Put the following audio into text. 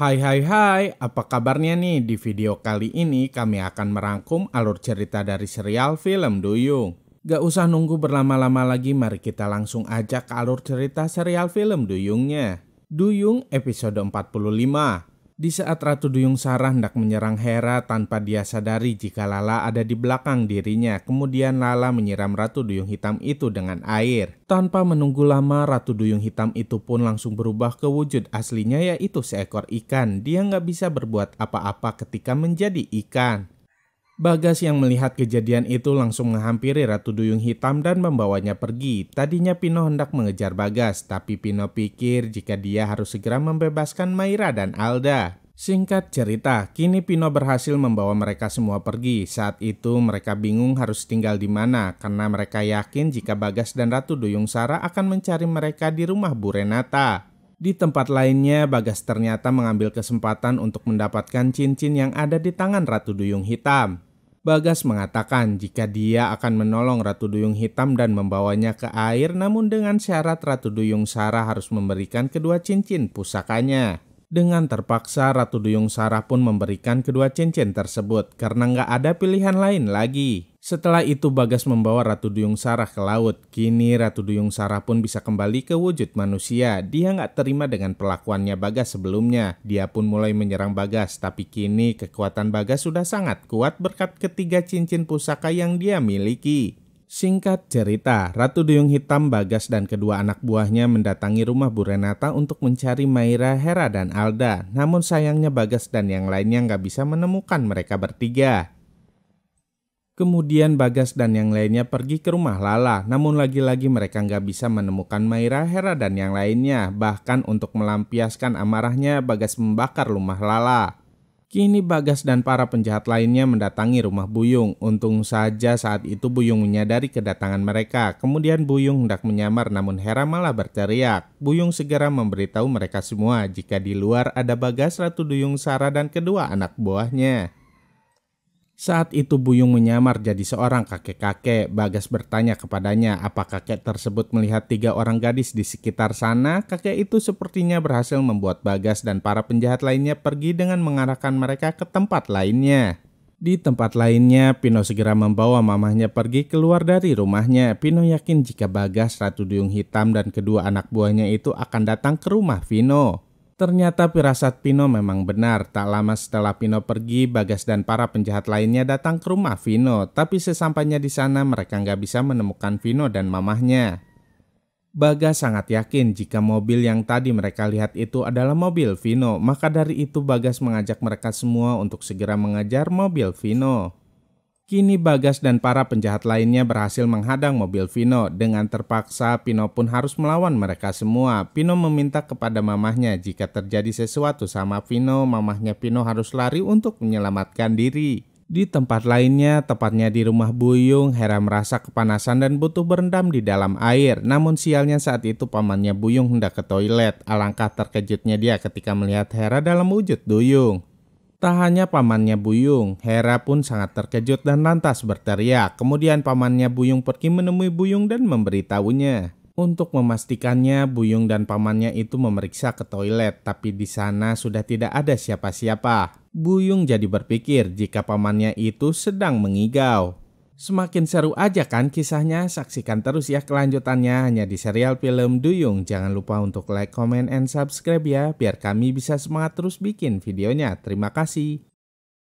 Hai hai hai, apa kabarnya nih? Di video kali ini kami akan merangkum alur cerita dari serial film Duyung. Gak usah nunggu berlama-lama lagi, mari kita langsung aja ke alur cerita serial film Duyungnya. Duyung episode 45, di saat Ratu Duyung Sarah hendak menyerang Hera tanpa dia sadari jika Lala ada di belakang dirinya, kemudian Lala menyiram Ratu Duyung Hitam itu dengan air. Tanpa menunggu lama, Ratu Duyung Hitam itu pun langsung berubah ke wujud aslinya yaitu seekor ikan. Dia nggak bisa berbuat apa-apa ketika menjadi ikan. Bagas yang melihat kejadian itu langsung menghampiri Ratu Duyung Hitam dan membawanya pergi. Tadinya Pino hendak mengejar Bagas, tapi Pino pikir jika dia harus segera membebaskan Maira dan Alda. Singkat cerita, kini Pino berhasil membawa mereka semua pergi. Saat itu mereka bingung harus tinggal di mana karena mereka yakin jika Bagas dan Ratu Duyung Sara akan mencari mereka di rumah Bu Renata. Di tempat lainnya, Bagas ternyata mengambil kesempatan untuk mendapatkan cincin yang ada di tangan Ratu Duyung Hitam. Bagas mengatakan jika dia akan menolong Ratu Duyung Hitam dan membawanya ke air namun dengan syarat Ratu Duyung Sarah harus memberikan kedua cincin pusakanya. Dengan terpaksa Ratu Duyung Sarah pun memberikan kedua cincin tersebut karena nggak ada pilihan lain lagi. Setelah itu Bagas membawa Ratu Duyung Sarah ke laut. Kini Ratu Duyung Sarah pun bisa kembali ke wujud manusia. Dia nggak terima dengan perlakuannya Bagas sebelumnya. Dia pun mulai menyerang Bagas, tapi kini kekuatan Bagas sudah sangat kuat berkat ketiga cincin pusaka yang dia miliki. Singkat cerita, Ratu Duyung Hitam, Bagas, dan kedua anak buahnya mendatangi rumah Bu Renata untuk mencari Maira, Hera, dan Alda. Namun sayangnya Bagas dan yang lainnya nggak bisa menemukan mereka bertiga. Kemudian Bagas dan yang lainnya pergi ke rumah Lala, namun lagi-lagi mereka nggak bisa menemukan Maira, Hera, dan yang lainnya. Bahkan untuk melampiaskan amarahnya, Bagas membakar rumah Lala. Kini Bagas dan para penjahat lainnya mendatangi rumah Buyung. Untung saja saat itu Buyung menyadari kedatangan mereka. Kemudian Buyung hendak menyamar namun Hera malah berteriak. Buyung segera memberitahu mereka semua jika di luar ada Bagas, Ratu Duyung Sara, dan kedua anak buahnya. Saat itu Buyung menyamar jadi seorang kakek-kakek. Bagas bertanya kepadanya apa kakek tersebut melihat tiga orang gadis di sekitar sana. Kakek itu sepertinya berhasil membuat Bagas dan para penjahat lainnya pergi dengan mengarahkan mereka ke tempat lainnya. Di tempat lainnya, Pino segera membawa mamahnya pergi keluar dari rumahnya. Pino yakin jika Bagas, Ratu Duyung Hitam, dan kedua anak buahnya itu akan datang ke rumah Vino. Ternyata pirasat Vino memang benar. Tak lama setelah Vino pergi, Bagas dan para penjahat lainnya datang ke rumah Vino. Tapi sesampainya di sana, mereka nggak bisa menemukan Vino dan mamahnya. Bagas sangat yakin jika mobil yang tadi mereka lihat itu adalah mobil Vino. Maka dari itu Bagas mengajak mereka semua untuk segera mengajar mobil Vino. Kini Bagas dan para penjahat lainnya berhasil menghadang mobil Vino. Dengan terpaksa Vino pun harus melawan mereka semua. Vino meminta kepada mamahnya jika terjadi sesuatu sama Vino, mamahnya Vino harus lari untuk menyelamatkan diri. Di tempat lainnya, tepatnya di rumah Buyung, Hera merasa kepanasan dan butuh berendam di dalam air. Namun sialnya saat itu pamannya Buyung hendak ke toilet. Alangkah terkejutnya dia ketika melihat Hera dalam wujud Duyung. Tak hanya pamannya Buyung, Hera pun sangat terkejut dan lantas berteriak. Kemudian pamannya Buyung pergi menemui Buyung dan memberitahunya. Untuk memastikannya, Buyung dan pamannya itu memeriksa ke toilet, tapi di sana sudah tidak ada siapa-siapa. Buyung jadi berpikir jika pamannya itu sedang mengigau. Semakin seru aja kan kisahnya, saksikan terus ya kelanjutannya hanya di serial film Duyung. Jangan lupa untuk like, comment, and subscribe ya, biar kami bisa semangat terus bikin videonya. Terima kasih.